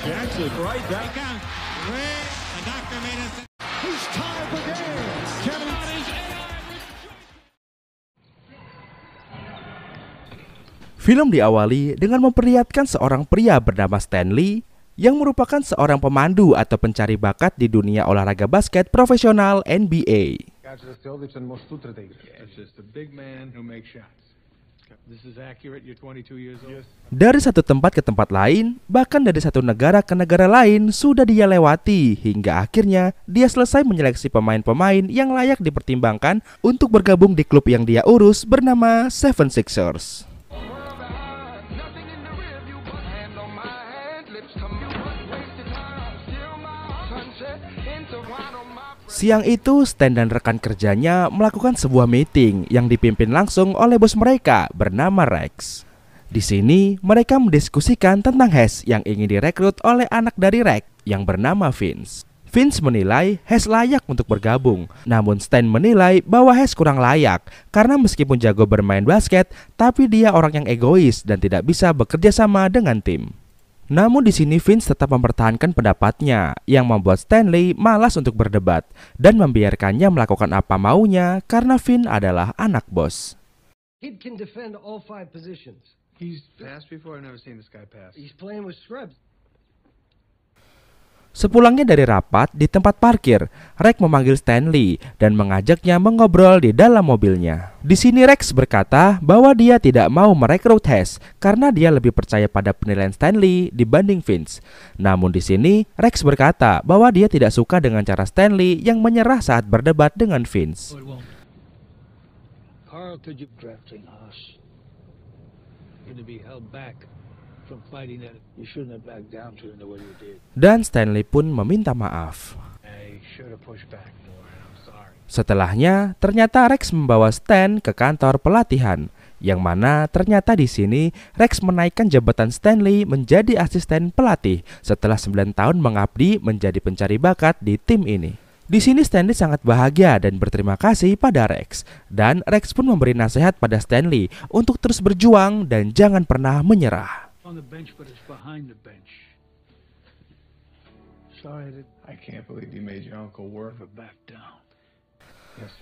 Film diawali dengan memperlihatkan seorang pria bernama Stanley yang merupakan seorang pemandu atau pencari bakat di dunia olahraga basket profesional NBA. Dari satu tempat ke tempat lain, bahkan dari satu negara ke negara lain sudah dia lewati hingga akhirnya dia selesai menyeleksi pemain-pemain yang layak dipertimbangkan untuk bergabung di klub yang dia urus bernama Seven Sixers. Siang itu, Stan dan rekan kerjanya melakukan sebuah meeting yang dipimpin langsung oleh bos mereka bernama Rex. Di sini, mereka mendiskusikan tentang Hess yang ingin direkrut oleh anak dari Rex yang bernama Vince. Vince menilai Hess layak untuk bergabung, namun Stan menilai bahwa Hess kurang layak karena meskipun jago bermain basket, tapi dia orang yang egois dan tidak bisa bekerja sama dengan tim. Namun di sini Vince tetap mempertahankan pendapatnya yang membuat Stanley malas untuk berdebat dan membiarkannya melakukan apa maunya karena Vince adalah anak bos. He's passed before. I've never seen this guy pass. He's playing with Shrubs. Sepulangnya dari rapat di tempat parkir, Rex memanggil Stanley dan mengajaknya mengobrol di dalam mobilnya. Di sini Rex berkata bahwa dia tidak mau merekrut Hess karena dia lebih percaya pada penilaian Stanley dibanding Vince. Namun di sini Rex berkata bahwa dia tidak suka dengan cara Stanley yang menyerah saat berdebat dengan Vince. Oh, Carl, dan Stanley pun meminta maaf. Setelahnya, ternyata Rex membawa Stan ke kantor pelatihan, yang mana ternyata di sini Rex menaikkan jabatan Stanley menjadi asisten pelatih setelah 9 tahun mengabdi menjadi pencari bakat di tim ini. Di sini Stanley sangat bahagia dan berterima kasih pada Rex. Dan Rex pun memberi nasihat pada Stanley untuk terus berjuang dan jangan pernah menyerah on the bench, but it's behind the bench. Sorry that I can't believe you made your uncle work for back down.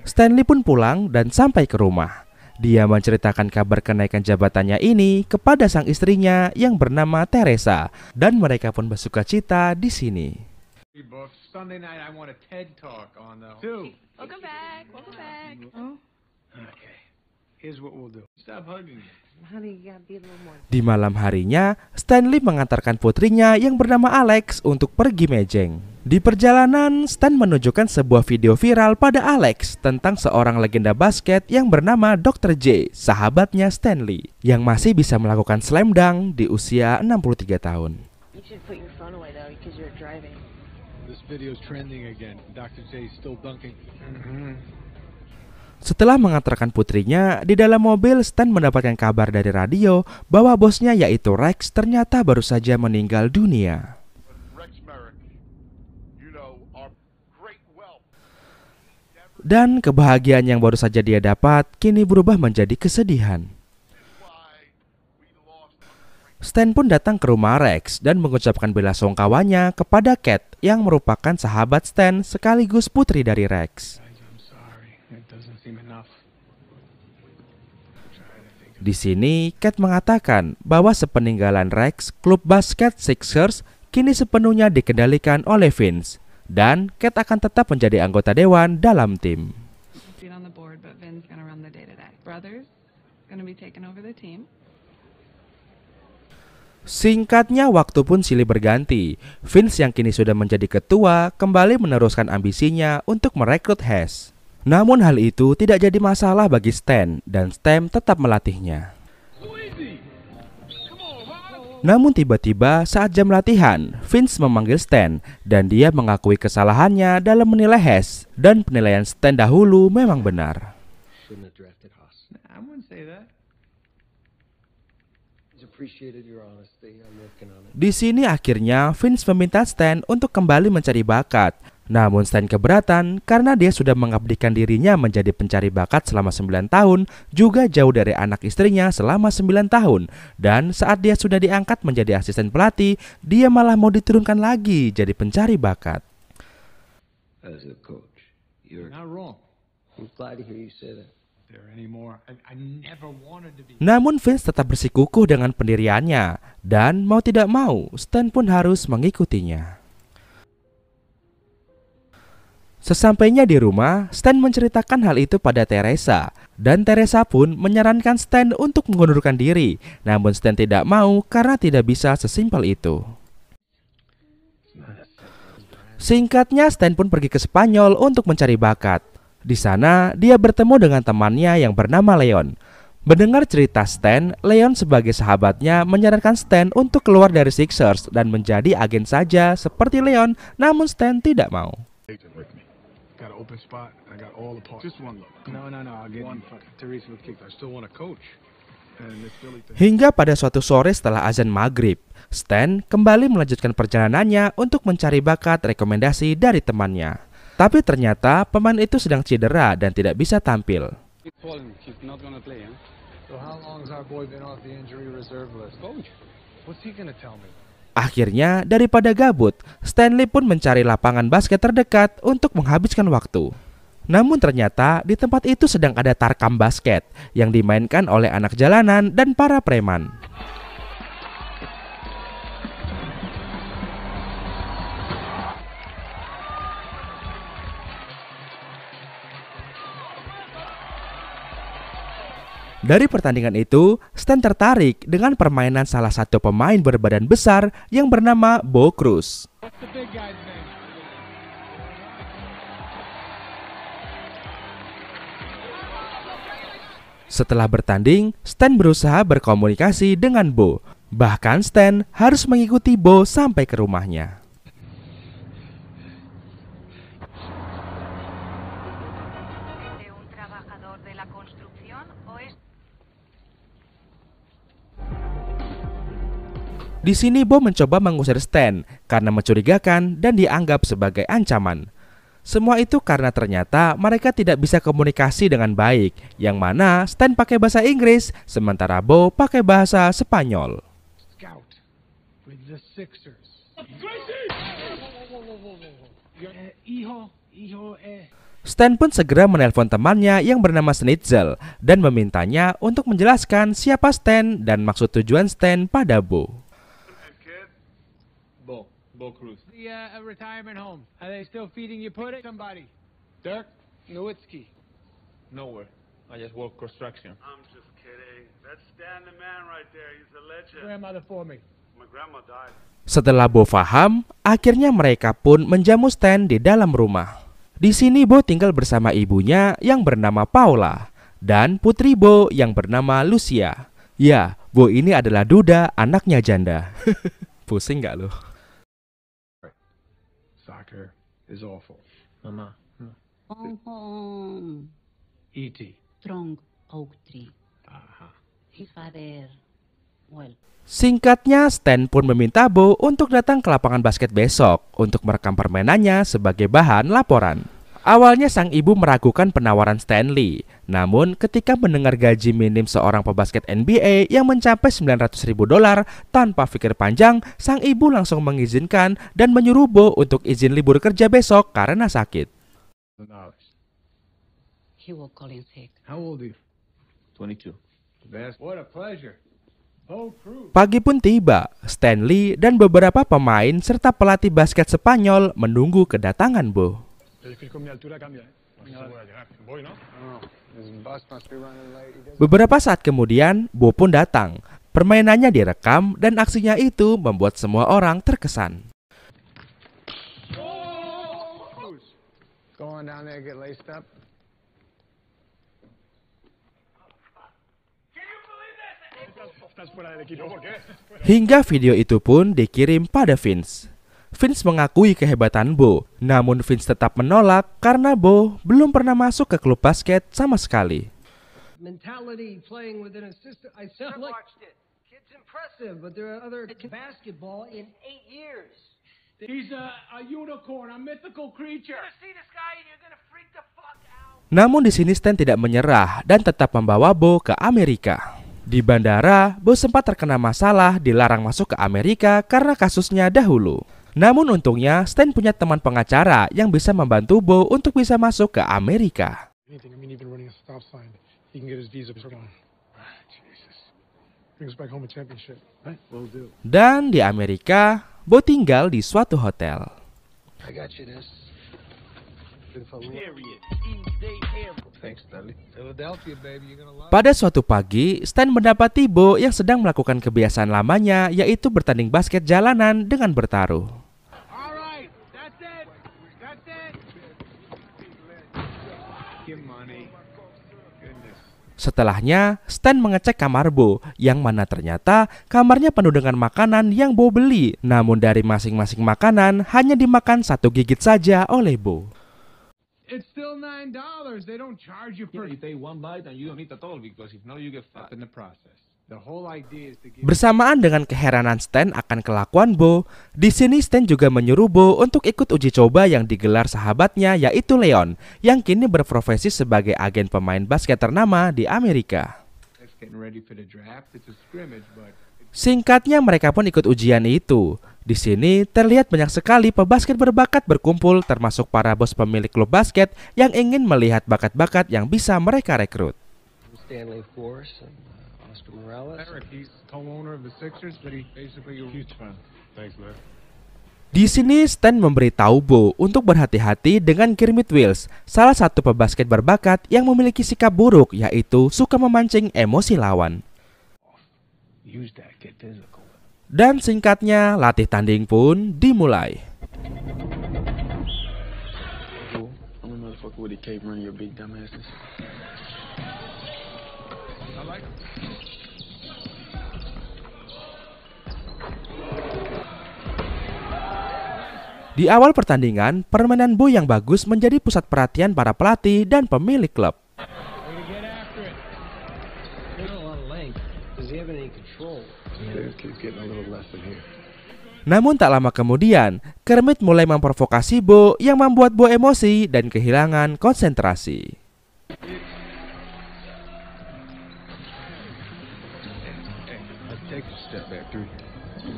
Stanley pun pulang dan sampai ke rumah. Dia menceritakan kabar kenaikan jabatannya ini kepada sang istrinya yang bernama Teresa dan mereka pun bersuka cita di sini. Sunday night I want a TED talk on the... Welcome back, welcome back. Oh. Okay. Di malam harinya, Stanley mengantarkan putrinya yang bernama Alex untuk pergi mejeng. Di perjalanan, Stan menunjukkan sebuah video viral pada Alex tentang seorang legenda basket yang bernama Dr. J, sahabatnya Stanley, yang masih bisa melakukan slam dunk di usia 63 tahun. You setelah mengantarkan putrinya, di dalam mobil Stan mendapatkan kabar dari radio bahwa bosnya yaitu Rex ternyata baru saja meninggal dunia. Dan kebahagiaan yang baru saja dia dapat kini berubah menjadi kesedihan. Stan pun datang ke rumah Rex dan mengucapkan bela sungkawanya kepada Cat yang merupakan sahabat Stan sekaligus putri dari Rex. Di sini, Cat mengatakan bahwa sepeninggalan Rex, klub basket Sixers kini sepenuhnya dikendalikan oleh Vince, dan Cat akan tetap menjadi anggota dewan dalam tim. Singkatnya waktu pun silih berganti. Vince yang kini sudah menjadi ketua kembali meneruskan ambisinya untuk merekrut Hess. Namun hal itu tidak jadi masalah bagi Stan dan Stan tetap melatihnya. Namun tiba-tiba saat jam latihan, Vince memanggil Stan dan dia mengakui kesalahannya dalam menilai Hess dan penilaian Stan dahulu memang benar. Di sini akhirnya Vince meminta Stan untuk kembali mencari bakat namun Stan keberatan karena dia sudah mengabdikan dirinya menjadi pencari bakat selama 9 tahun, juga jauh dari anak istrinya selama 9 tahun. Dan saat dia sudah diangkat menjadi asisten pelatih, dia malah mau diturunkan lagi jadi pencari bakat. Namun Vince tetap bersikukuh dengan pendiriannya dan mau tidak mau Stan pun harus mengikutinya. Sesampainya di rumah, Stan menceritakan hal itu pada Teresa, dan Teresa pun menyarankan Stan untuk mengundurkan diri, namun Stan tidak mau karena tidak bisa sesimpel itu. Singkatnya, Stan pun pergi ke Spanyol untuk mencari bakat. Di sana, dia bertemu dengan temannya yang bernama Leon. Mendengar cerita Stan, Leon sebagai sahabatnya menyarankan Stan untuk keluar dari Sixers dan menjadi agen saja seperti Leon, namun Stan tidak mau. Got an open spot. I got all the parts. Just one look. no, no, no. I'll get one fucking Teresa with kicks. I still want a coach. Hingga pada suatu sore setelah azan maghrib, Stan kembali melanjutkan perjalanannya untuk mencari bakat rekomendasi dari temannya. Tapi ternyata pemain itu sedang cedera dan tidak bisa tampil. So how long has our boy been off the injury reserve list? Coach, what's he gonna tell me? Akhirnya, daripada gabut, Stanley pun mencari lapangan basket terdekat untuk menghabiskan waktu. Namun ternyata di tempat itu sedang ada tarkam basket yang dimainkan oleh anak jalanan dan para preman. Dari pertandingan itu, Stan tertarik dengan permainan salah satu pemain berbadan besar yang bernama Bo Cruz. Setelah bertanding, Stan berusaha berkomunikasi dengan Bo. Bahkan Stan harus mengikuti Bo sampai ke rumahnya. Di sini Bo mencoba mengusir Stan karena mencurigakan dan dianggap sebagai ancaman. Semua itu karena ternyata mereka tidak bisa komunikasi dengan baik, yang mana Stan pakai bahasa Inggris, sementara Bo pakai bahasa Spanyol. Stan pun segera menelpon temannya yang bernama Snitzel dan memintanya untuk menjelaskan siapa Stan dan maksud tujuan Stan pada Bo. Bo Cruz. The uh, retirement home. Are they still feeding you pudding? Somebody. Dirk Nowitzki. Nowhere. I just work construction. I'm just kidding. That's Stan the man right there. He's a legend. Grandmother for me. My grandma died. Setelah Bo faham, akhirnya mereka pun menjamu Stan di dalam rumah. Di sini Bo tinggal bersama ibunya yang bernama Paula dan putri Bo yang bernama Lucia. Ya, Bo ini adalah Duda anaknya janda. Pusing gak loh? is awful. Mama. E.T. Strong Oak Tree. Aha. His father. Singkatnya, Stan pun meminta Bo untuk datang ke lapangan basket besok untuk merekam permainannya sebagai bahan laporan. Awalnya sang ibu meragukan penawaran Stanley, namun ketika mendengar gaji minim seorang pebasket NBA yang mencapai 900 ribu dolar, tanpa pikir panjang, sang ibu langsung mengizinkan dan menyuruh Bo untuk izin libur kerja besok karena sakit. Pagi pun tiba, Stanley dan beberapa pemain serta pelatih basket Spanyol menunggu kedatangan Bo. ¿eh? Beberapa saat kemudian, Bo pun datang. Permainannya direkam dan aksinya itu membuat semua orang terkesan. Hingga video itu pun dikirim pada Vince. Vince mengakui kehebatan Bo, namun Vince tetap menolak karena Bo belum pernah masuk ke klub basket sama sekali. Namun di sini Stan tidak menyerah dan tetap membawa Bo ke Amerika. Di bandara, Bo sempat terkena masalah dilarang masuk ke Amerika karena kasusnya dahulu. Namun untungnya, Stan punya teman pengacara yang bisa membantu Bo untuk bisa masuk ke Amerika. Dan di Amerika, Bo tinggal di suatu hotel. Pada suatu pagi, Stan mendapati Bo yang sedang melakukan kebiasaan lamanya yaitu bertanding basket jalanan dengan bertaruh. Setelahnya, Stan mengecek kamar Bo, yang mana ternyata kamarnya penuh dengan makanan yang Bo beli. Namun dari masing-masing makanan, hanya dimakan satu gigit saja oleh Bo. It's still nine dollars. They don't charge you for Yeah, you pay one bite and you don't eat at all because if not, you get fat in the process. Bersamaan dengan keheranan Stan akan kelakuan Bo, di sini Stan juga menyuruh Bo untuk ikut uji coba yang digelar sahabatnya yaitu Leon, yang kini berprofesi sebagai agen pemain basket ternama di Amerika. Singkatnya mereka pun ikut ujian itu. Di sini terlihat banyak sekali pebasket berbakat berkumpul termasuk para bos pemilik klub basket yang ingin melihat bakat-bakat yang bisa mereka rekrut. Mr. Morales. Eric, he's co-owner of the Sixers, but he basically a huge fan. Thanks, man. Di sini Stan memberitahu Bo untuk berhati-hati dengan Kermit Wills, salah satu pebasket berbakat yang memiliki sikap buruk yaitu suka memancing emosi lawan. Dan singkatnya latih tanding pun dimulai. Di awal pertandingan, permainan Bo yang bagus menjadi pusat perhatian para pelatih dan pemilik klub. Namun tak lama kemudian, Kermit mulai memprovokasi Bo yang membuat Bo emosi dan kehilangan konsentrasi.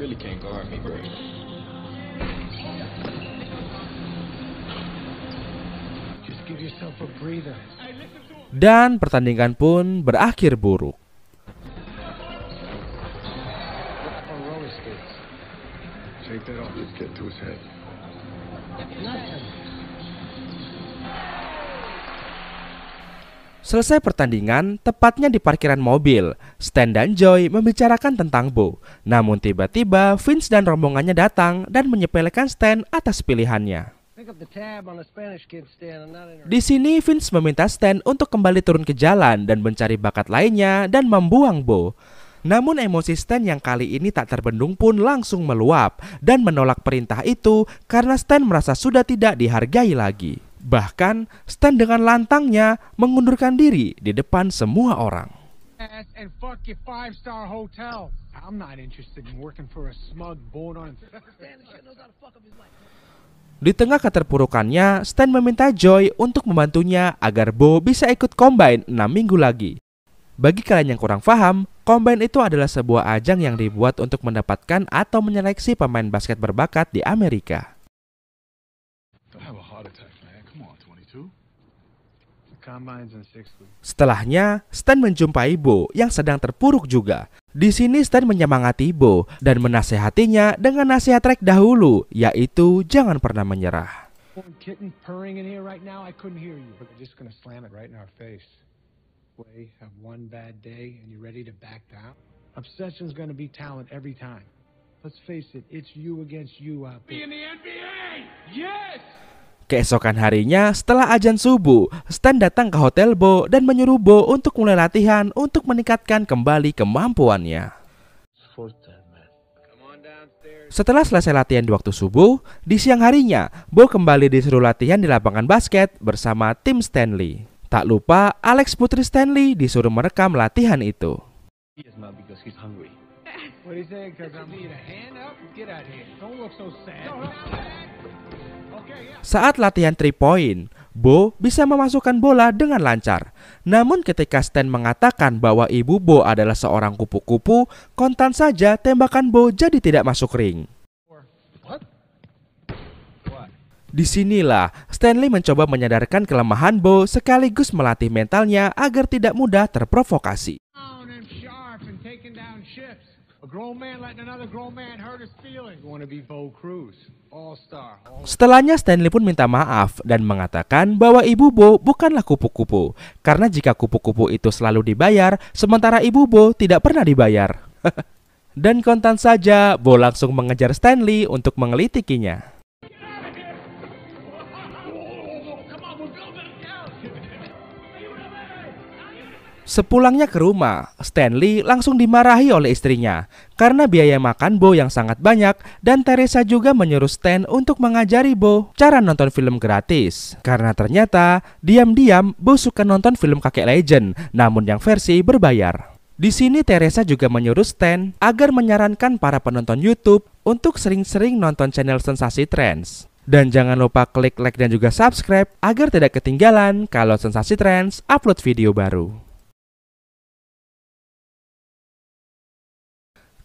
Hey, hey, Dan pertandingan pun berakhir buruk. Selesai pertandingan, tepatnya di parkiran mobil, Stan dan Joy membicarakan tentang Bo. Namun tiba-tiba Vince dan rombongannya datang dan menyepelekan Stan atas pilihannya. Di sini Vince meminta Stan untuk kembali turun ke jalan dan mencari bakat lainnya dan membuang Bo. Namun emosi Stan yang kali ini tak terbendung pun langsung meluap dan menolak perintah itu karena Stan merasa sudah tidak dihargai lagi. Bahkan Stan dengan lantangnya mengundurkan diri di depan semua orang. Di tengah keterpurukannya, Stan meminta Joy untuk membantunya agar Bo bisa ikut Combine 6 minggu lagi. Bagi kalian yang kurang paham, Combine itu adalah sebuah ajang yang dibuat untuk mendapatkan atau menyeleksi pemain basket berbakat di Amerika. Setelahnya, Stan menjumpai Bo yang sedang terpuruk juga di sini Stan menyemangati Bo dan menasehatinya dengan nasihat Rek dahulu, yaitu jangan pernah menyerah. Oh, Let's face it, it's you against you out there. Be in the NBA! Yes! Keesokan harinya, setelah ajan subuh, Stan datang ke Hotel Bo dan menyuruh Bo untuk mulai latihan untuk meningkatkan kembali kemampuannya. Setelah selesai latihan di waktu subuh, di siang harinya, Bo kembali disuruh latihan di lapangan basket bersama tim Stanley. Tak lupa, Alex Putri Stanley disuruh merekam latihan itu. Saat latihan 3 point, Bo bisa memasukkan bola dengan lancar. Namun ketika Stan mengatakan bahwa ibu Bo adalah seorang kupu-kupu, kontan saja tembakan Bo jadi tidak masuk ring. Di sinilah Stanley mencoba menyadarkan kelemahan Bo sekaligus melatih mentalnya agar tidak mudah terprovokasi. Setelahnya Stanley pun minta maaf dan mengatakan bahwa Ibu Bo bukanlah kupu-kupu karena jika kupu-kupu itu selalu dibayar sementara Ibu Bo tidak pernah dibayar. dan kontan saja Bo langsung mengejar Stanley untuk mengelitikinya. Sepulangnya ke rumah, Stanley langsung dimarahi oleh istrinya karena biaya makan Bo yang sangat banyak dan Teresa juga menyuruh Stan untuk mengajari Bo cara nonton film gratis. Karena ternyata diam-diam Bo suka nonton film kakek legend namun yang versi berbayar. Di sini Teresa juga menyuruh Stan agar menyarankan para penonton YouTube untuk sering-sering nonton channel Sensasi Trends. Dan jangan lupa klik like dan juga subscribe agar tidak ketinggalan kalau Sensasi Trends upload video baru.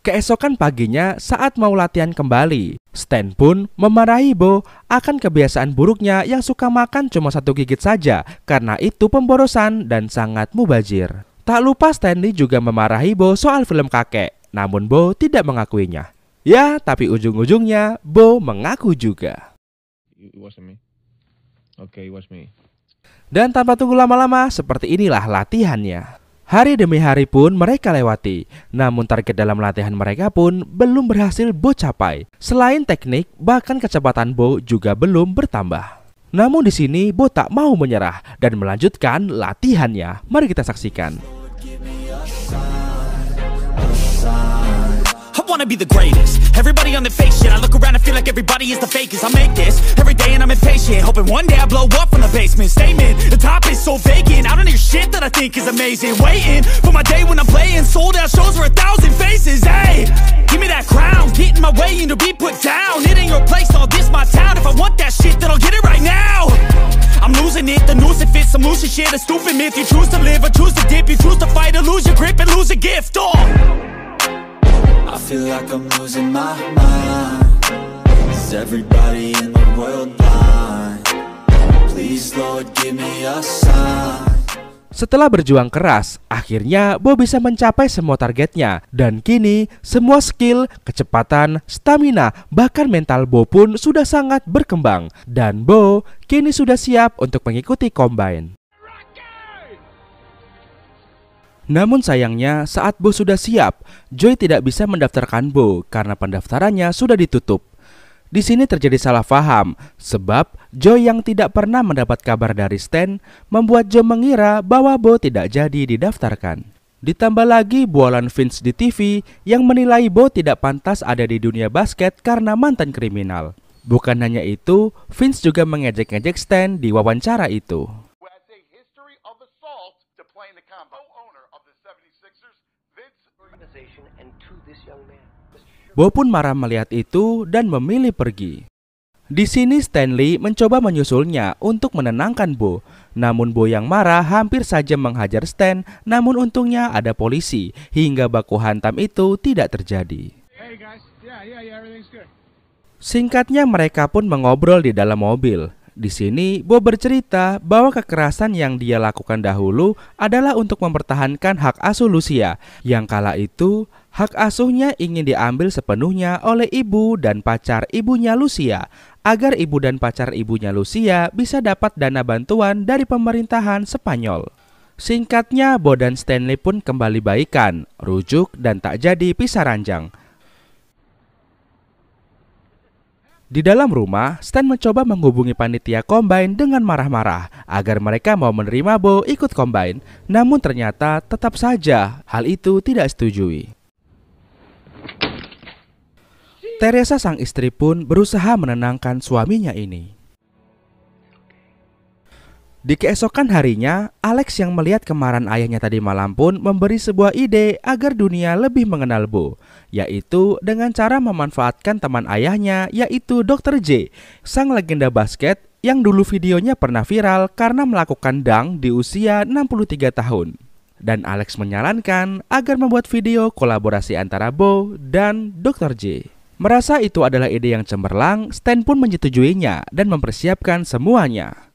Keesokan paginya saat mau latihan kembali, Stan pun memarahi Bo akan kebiasaan buruknya yang suka makan cuma satu gigit saja karena itu pemborosan dan sangat mubazir. Tak lupa Stanley juga memarahi Bo soal film kakek, namun Bo tidak mengakuinya. Ya, tapi ujung-ujungnya Bo mengaku juga. Dan tanpa tunggu lama-lama, seperti inilah latihannya. Hari demi hari pun mereka lewati, namun target dalam latihan mereka pun belum berhasil Bo capai. Selain teknik, bahkan kecepatan Bo juga belum bertambah. Namun di sini Bo tak mau menyerah dan melanjutkan latihannya. Mari kita saksikan. wanna be the greatest Everybody on the fake shit I look around and feel like everybody is the fakest I make this every day and I'm impatient Hoping one day I blow up from the basement Statement, the top is so vacant I don't hear shit that I think is amazing Waiting for my day when I'm playing Sold out shows for a thousand faces Hey, give me that crown Get in my way and to be put down It ain't your place, all this my town If I want that shit, then I'll get it right now I'm losing it, the noose it fits Some loose shit, a stupid myth You choose to live or choose to dip You choose to fight or lose your grip and lose a gift oh. feel like I'm losing my mind Is everybody in the world blind? Please Lord give me a sign setelah berjuang keras, akhirnya Bo bisa mencapai semua targetnya. Dan kini, semua skill, kecepatan, stamina, bahkan mental Bo pun sudah sangat berkembang. Dan Bo kini sudah siap untuk mengikuti Combine. Namun sayangnya, saat Bo sudah siap, Joy tidak bisa mendaftarkan Bo karena pendaftarannya sudah ditutup. Di sini terjadi salah paham, sebab Joy yang tidak pernah mendapat kabar dari Stan membuat Joy mengira bahwa Bo tidak jadi didaftarkan. Ditambah lagi bualan Vince di TV yang menilai Bo tidak pantas ada di dunia basket karena mantan kriminal. Bukan hanya itu, Vince juga mengejek-ngejek Stan di wawancara itu. Bo pun marah melihat itu dan memilih pergi. Di sini Stanley mencoba menyusulnya untuk menenangkan Bo. Namun Bo yang marah hampir saja menghajar Stan, namun untungnya ada polisi hingga baku hantam itu tidak terjadi. Singkatnya mereka pun mengobrol di dalam mobil. Di sini, Bob bercerita bahwa kekerasan yang dia lakukan dahulu adalah untuk mempertahankan hak asuh Lucia, yang kala itu hak asuhnya ingin diambil sepenuhnya oleh ibu dan pacar ibunya Lucia, agar ibu dan pacar ibunya Lucia bisa dapat dana bantuan dari pemerintahan Spanyol. Singkatnya, Bo dan Stanley pun kembali baikan, rujuk dan tak jadi pisah ranjang. Di dalam rumah, Stan mencoba menghubungi panitia Combine dengan marah-marah agar mereka mau menerima Bo ikut Combine. Namun ternyata tetap saja hal itu tidak setujui. Teresa sang istri pun berusaha menenangkan suaminya ini. Di keesokan harinya, Alex yang melihat kemarahan ayahnya tadi malam pun memberi sebuah ide agar dunia lebih mengenal Bo, yaitu dengan cara memanfaatkan teman ayahnya yaitu Dr. J, sang legenda basket yang dulu videonya pernah viral karena melakukan dang di usia 63 tahun. Dan Alex menyarankan agar membuat video kolaborasi antara Bo dan Dr. J. Merasa itu adalah ide yang cemerlang, Stan pun menyetujuinya dan mempersiapkan semuanya.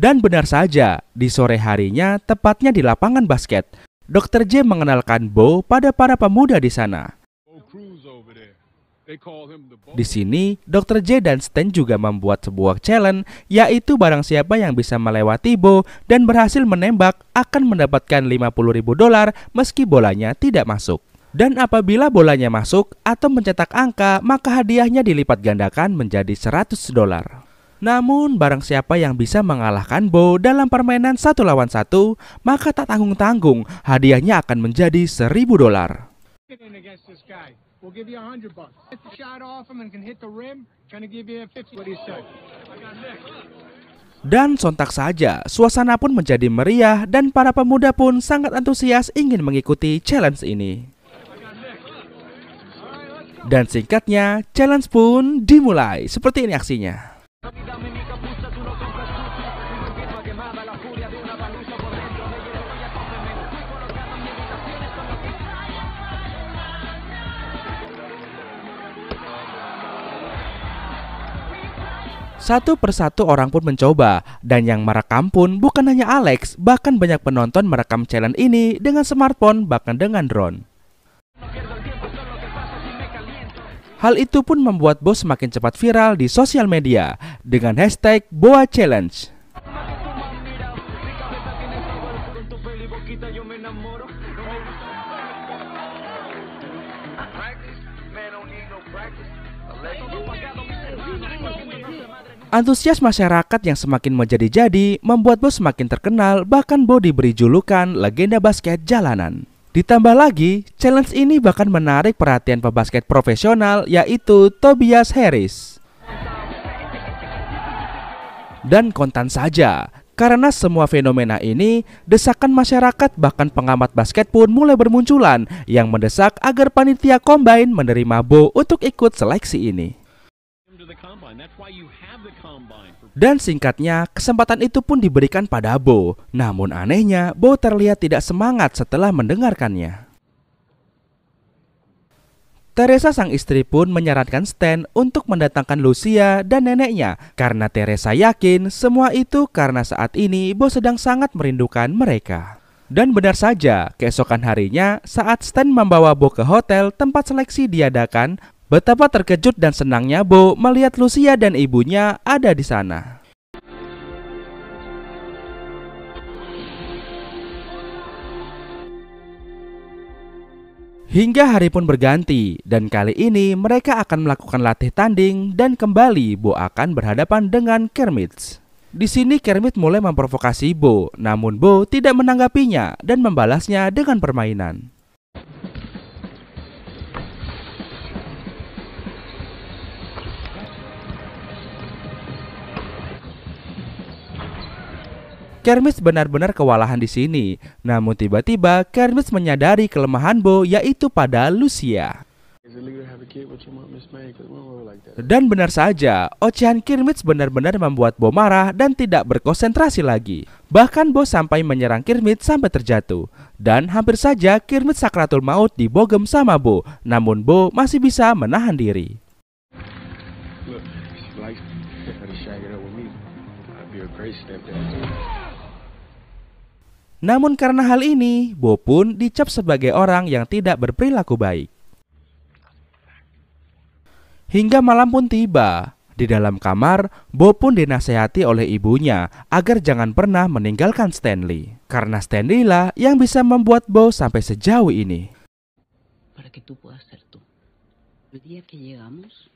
Dan benar saja, di sore harinya, tepatnya di lapangan basket, Dr. J mengenalkan Bo pada para pemuda di sana. Di sini, Dr. J dan Stan juga membuat sebuah challenge, yaitu barang siapa yang bisa melewati Bo dan berhasil menembak akan mendapatkan 50 ribu dolar meski bolanya tidak masuk. Dan apabila bolanya masuk atau mencetak angka, maka hadiahnya dilipat gandakan menjadi 100 dolar. Namun, barang siapa yang bisa mengalahkan Bo dalam permainan satu lawan satu, maka tak tanggung-tanggung hadiahnya akan menjadi seribu dolar. Dan sontak saja, suasana pun menjadi meriah dan para pemuda pun sangat antusias ingin mengikuti challenge ini. Dan singkatnya, challenge pun dimulai. Seperti ini aksinya. Satu persatu orang pun mencoba, dan yang merekam pun bukan hanya Alex, bahkan banyak penonton merekam challenge ini dengan smartphone bahkan dengan drone. Hal itu pun membuat Bo semakin cepat viral di sosial media dengan hashtag Boa Challenge. Antusias masyarakat yang semakin menjadi-jadi membuat Bo semakin terkenal bahkan Bo diberi julukan legenda basket jalanan. Ditambah lagi, challenge ini bahkan menarik perhatian pebasket profesional yaitu Tobias Harris. Dan kontan saja, karena semua fenomena ini, desakan masyarakat bahkan pengamat basket pun mulai bermunculan yang mendesak agar panitia combine menerima Bo untuk ikut seleksi ini. Dan singkatnya, kesempatan itu pun diberikan pada Bo. Namun anehnya, Bo terlihat tidak semangat setelah mendengarkannya. Teresa sang istri pun menyarankan Stan untuk mendatangkan Lucia dan neneknya karena Teresa yakin semua itu karena saat ini Bo sedang sangat merindukan mereka. Dan benar saja, keesokan harinya saat Stan membawa Bo ke hotel tempat seleksi diadakan, Betapa terkejut dan senangnya Bo melihat Lucia dan ibunya ada di sana. Hingga hari pun berganti, dan kali ini mereka akan melakukan latih tanding dan kembali Bo akan berhadapan dengan Kermit. Di sini Kermit mulai memprovokasi Bo, namun Bo tidak menanggapinya dan membalasnya dengan permainan. Kermis benar-benar kewalahan di sini. Namun tiba-tiba Kermis menyadari kelemahan Bo yaitu pada Lucia. Dan benar saja, ocehan Kirmits benar-benar membuat Bo marah dan tidak berkonsentrasi lagi. Bahkan Bo sampai menyerang Kirmits sampai terjatuh. Dan hampir saja Kirmits Sakratul Maut dibogem sama Bo, namun Bo masih bisa menahan diri. Look, namun karena hal ini, Bo pun dicap sebagai orang yang tidak berperilaku baik. Hingga malam pun tiba. Di dalam kamar, Bo pun dinasehati oleh ibunya agar jangan pernah meninggalkan Stanley. Karena Stanley lah yang bisa membuat Bo sampai sejauh ini. Para que tú puedas ser tú. El día que llegamos,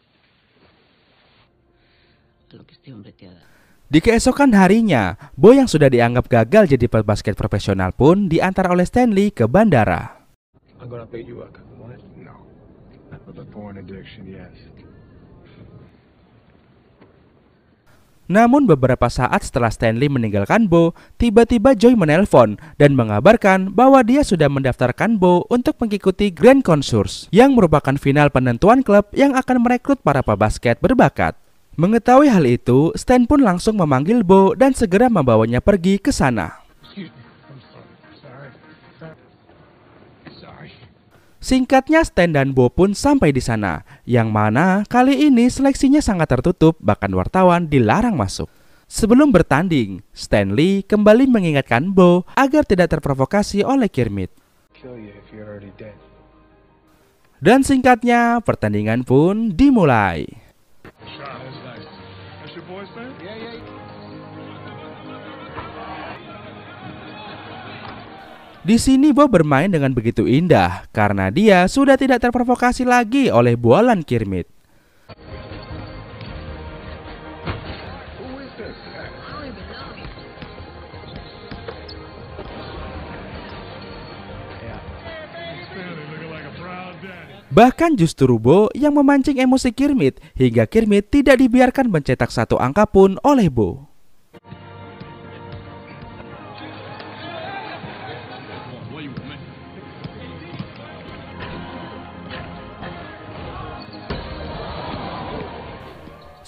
lo que este hombre te ha dado. Di keesokan harinya, Boy yang sudah dianggap gagal jadi pebasket profesional pun diantar oleh Stanley ke bandara. Namun beberapa saat setelah Stanley meninggalkan Bo, tiba-tiba Joy menelpon dan mengabarkan bahwa dia sudah mendaftarkan Bo untuk mengikuti Grand Concours yang merupakan final penentuan klub yang akan merekrut para pebasket berbakat. Mengetahui hal itu, Stan pun langsung memanggil Bo dan segera membawanya pergi ke sana. Singkatnya Stan dan Bo pun sampai di sana, yang mana kali ini seleksinya sangat tertutup bahkan wartawan dilarang masuk. Sebelum bertanding, Stanley kembali mengingatkan Bo agar tidak terprovokasi oleh Kermit. Dan singkatnya, pertandingan pun dimulai. Di sini Bo bermain dengan begitu indah karena dia sudah tidak terprovokasi lagi oleh bualan Kirmit. Bahkan justru Bo yang memancing emosi Kirmit hingga Kirmit tidak dibiarkan mencetak satu angka pun oleh Bo.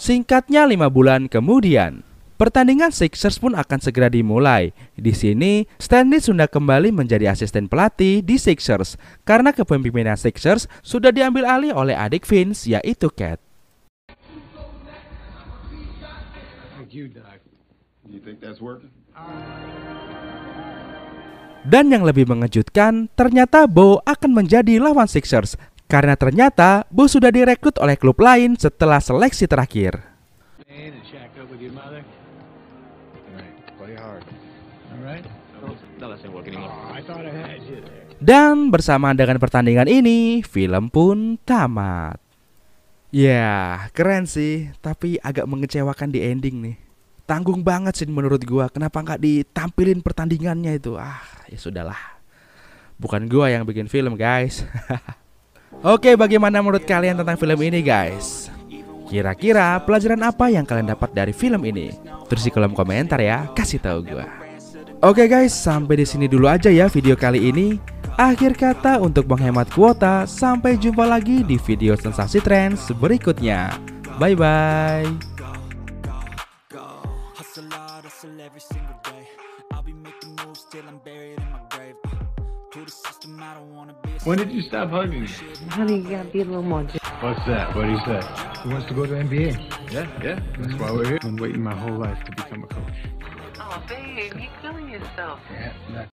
Singkatnya lima bulan kemudian, pertandingan Sixers pun akan segera dimulai. Di sini, Stanley sudah kembali menjadi asisten pelatih di Sixers karena kepemimpinan Sixers sudah diambil alih oleh adik Vince yaitu Cat. Dan yang lebih mengejutkan, ternyata Bo akan menjadi lawan Sixers karena ternyata Bo sudah direkrut oleh klub lain setelah seleksi terakhir. Oh, Dan bersamaan dengan pertandingan ini, film pun tamat. Ya, keren sih, tapi agak mengecewakan di ending nih. Tanggung banget sih menurut gua, kenapa nggak ditampilin pertandingannya itu? Ah, ya sudahlah. Bukan gua yang bikin film, guys. Oke, bagaimana menurut kalian tentang film ini, guys? Kira-kira pelajaran apa yang kalian dapat dari film ini? Terus di kolom komentar ya, kasih tahu gue. Oke guys, sampai di sini dulu aja ya video kali ini. Akhir kata untuk menghemat kuota, sampai jumpa lagi di video sensasi trends berikutnya. Bye bye. When did you stop hugging me? Honey, you gotta be a little more. What's that? What do you say? He wants to go to NBA. Yeah, yeah. That's why we're here. I've been waiting my whole life to become a coach. Oh, babe, you're killing yourself. Yeah.